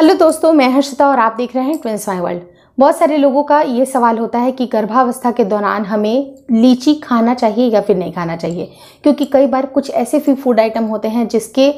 hello दोस्तों मैं हर्षिता और आप देख रहे हैं ट्विंस माई वर्ल्ड बहुत सारे लोगों का ये सवाल होता है कि गर्भावस्था के दौरान हमें लीची खाना चाहिए या फिर नहीं खाना चाहिए क्योंकि कई बार कुछ ऐसे फी फूड आइटम होते हैं जिसके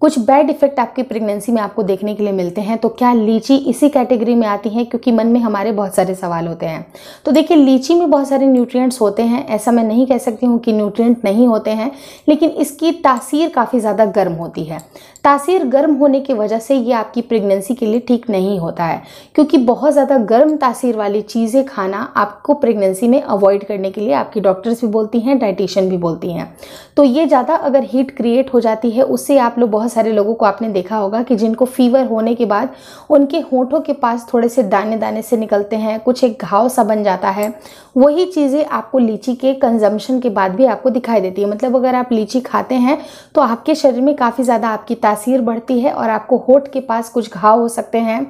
कुछ बैड इफेक्ट आपकी प्रेगनेंसी में आपको देखने के लिए मिलते हैं तो क्या लीची इसी कैटेगरी में आती है क्योंकि मन में हमारे बहुत सारे सवाल होते हैं तो देखिए लीची में बहुत सारे न्यूट्रिएंट्स होते हैं ऐसा मैं नहीं कह सकती हूँ कि न्यूट्रिएंट नहीं होते हैं लेकिन इसकी तासीर काफ़ी ज़्यादा गर्म होती है तासीर गर्म होने की वजह से ये आपकी प्रेगनेंसी के लिए ठीक नहीं होता है क्योंकि बहुत ज़्यादा गर्म तासीर वाली चीज़ें खाना आपको प्रेगनेंसी में अवॉइड करने के लिए आपकी डॉक्टर्स भी बोलती हैं डाइटिशियन भी बोलती हैं तो ये ज़्यादा अगर हीट क्रिएट हो जाती है उससे आप लोग बहुत बहुत सारे लोगों को आपने देखा होगा कि जिनको फीवर होने के बाद उनके होठों के पास थोड़े से दाने दाने से निकलते हैं कुछ एक घाव सा बन जाता है वही चीज़ें आपको लीची के कंजम्पशन के बाद भी आपको दिखाई देती है मतलब अगर आप लीची खाते हैं तो आपके शरीर में काफ़ी ज़्यादा आपकी तासीर बढ़ती है और आपको होठ के पास कुछ घाव हो सकते हैं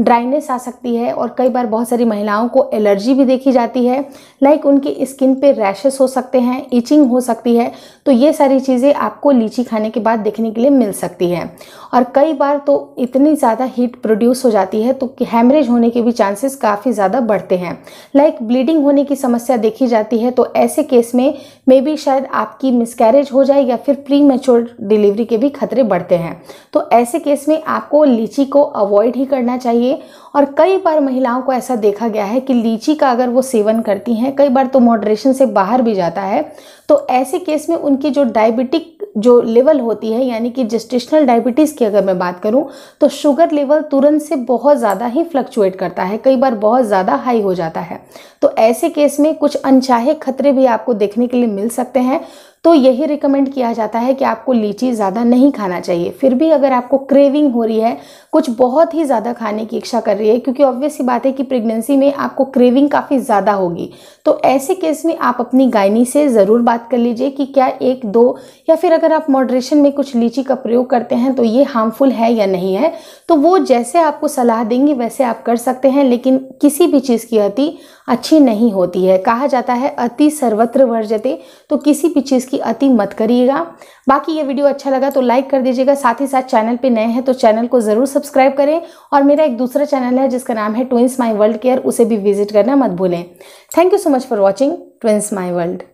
ड्राइनेस आ सकती है और कई बार बहुत सारी महिलाओं को एलर्जी भी देखी जाती है लाइक उनकी स्किन पे रैशेस हो सकते हैं इचिंग हो सकती है तो ये सारी चीज़ें आपको लीची खाने के बाद देखने के लिए मिल सकती सकती है और कई बार तो इतनी ज़्यादा हीट प्रोड्यूस हो जाती है तो हैमरेज होने के भी चांसेस काफ़ी ज़्यादा बढ़ते हैं लाइक ब्लीडिंग होने की समस्या देखी जाती है तो ऐसे केस में मे बी शायद आपकी मिसकैरेज हो जाए या फिर प्री मेच्योर डिलीवरी के भी खतरे बढ़ते हैं तो ऐसे केस में आपको लीची को अवॉइड ही करना चाहिए और कई बार महिलाओं को ऐसा देखा गया है कि लीची का अगर वो सेवन करती हैं कई बार तो मॉडरेशन से बाहर भी जाता है तो ऐसे केस में उनकी जो डायबिटिक जो लेवल होती है यानी कि जेस्टेशनल डायबिटीज़ की अगर मैं बात करूं तो शुगर लेवल तुरंत से बहुत ज़्यादा ही फ्लक्चुएट करता है कई बार बहुत ज़्यादा हाई हो जाता है तो ऐसे केस में कुछ अनचाहे खतरे भी आपको देखने के लिए मिल सकते हैं तो यही रिकमेंड किया जाता है कि आपको लीची ज़्यादा नहीं खाना चाहिए फिर भी अगर आपको क्रेविंग हो रही है कुछ बहुत ही ज़्यादा खाने की इच्छा कर रही है क्योंकि ऑब्वियस ही बात है कि प्रेगनेंसी में आपको क्रेविंग काफ़ी ज़्यादा होगी तो ऐसे केस में आप अपनी गायनी से ज़रूर बात कर लीजिए कि क्या एक दो या फिर अगर आप मॉड्रेशन में कुछ लीची का प्रयोग करते हैं तो ये हार्मफुल है या नहीं है तो वो जैसे आपको सलाह देंगी वैसे आप कर सकते हैं लेकिन किसी भी चीज़ की अति अच्छी नहीं होती है कहा जाता है अति सर्वत्र वर्जते तो किसी भी चीज़ की अति मत करिएगा बाकी ये वीडियो अच्छा लगा तो लाइक कर दीजिएगा साथ ही साथ चैनल पे नए हैं तो चैनल को ज़रूर सब्सक्राइब करें और मेरा एक दूसरा चैनल है जिसका नाम है ट्विंस माई वर्ल्ड केयर उसे भी विजिट करना मत भूलें thank you so much for watching twins my world